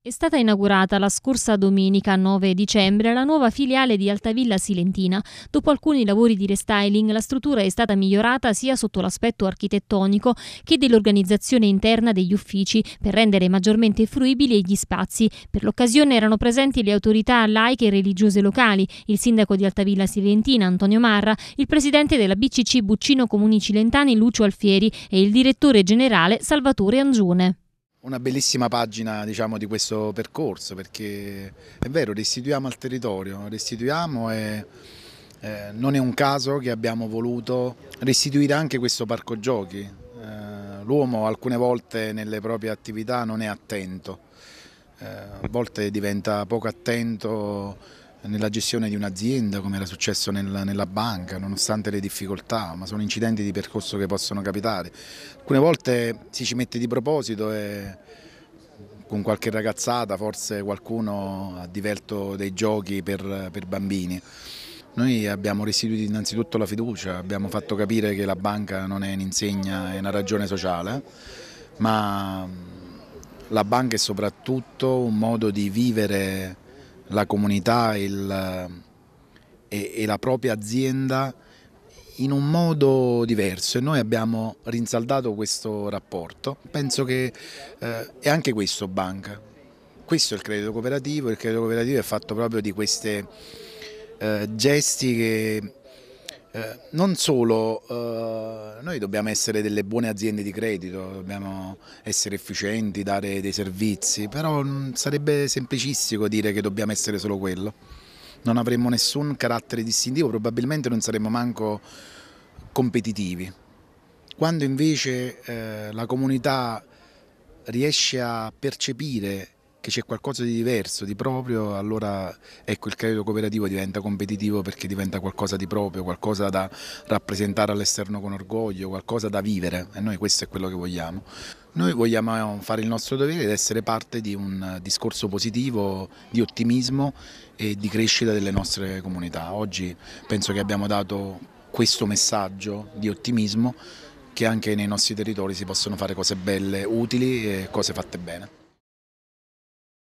È stata inaugurata la scorsa domenica 9 dicembre la nuova filiale di Altavilla Silentina. Dopo alcuni lavori di restyling la struttura è stata migliorata sia sotto l'aspetto architettonico che dell'organizzazione interna degli uffici per rendere maggiormente fruibili gli spazi. Per l'occasione erano presenti le autorità laiche e religiose locali, il sindaco di Altavilla Silentina Antonio Marra, il presidente della BCC Buccino Comuni Cilentani Lucio Alfieri e il direttore generale Salvatore Angione. Una bellissima pagina diciamo, di questo percorso perché è vero, restituiamo al territorio, restituiamo e eh, non è un caso che abbiamo voluto restituire anche questo parco giochi. Eh, l'uomo alcune volte nelle proprie attività non è attento, eh, a volte diventa poco attento nella gestione di un'azienda, come era successo nella, nella banca, nonostante le difficoltà, ma sono incidenti di percorso che possono capitare. Alcune volte si ci mette di proposito e con qualche ragazzata forse qualcuno ha divelto dei giochi per, per bambini. Noi abbiamo restituito innanzitutto la fiducia, abbiamo fatto capire che la banca non è un'insegna, è una ragione sociale, ma la banca è soprattutto un modo di vivere la comunità il, eh, e, e la propria azienda in un modo diverso e noi abbiamo rinsaldato questo rapporto. Penso che eh, è anche questo banca. Questo è il credito cooperativo, il credito cooperativo è fatto proprio di questi eh, gesti che eh, non solo eh, noi dobbiamo essere delle buone aziende di credito, dobbiamo essere efficienti, dare dei servizi, però mm, sarebbe semplicistico dire che dobbiamo essere solo quello. Non avremmo nessun carattere distintivo, probabilmente non saremmo manco competitivi. Quando invece eh, la comunità riesce a percepire che c'è qualcosa di diverso, di proprio, allora ecco il credito cooperativo diventa competitivo perché diventa qualcosa di proprio, qualcosa da rappresentare all'esterno con orgoglio, qualcosa da vivere e noi questo è quello che vogliamo. Noi vogliamo eh, fare il nostro dovere ed essere parte di un discorso positivo, di ottimismo e di crescita delle nostre comunità. Oggi penso che abbiamo dato questo messaggio di ottimismo che anche nei nostri territori si possono fare cose belle, utili e cose fatte bene.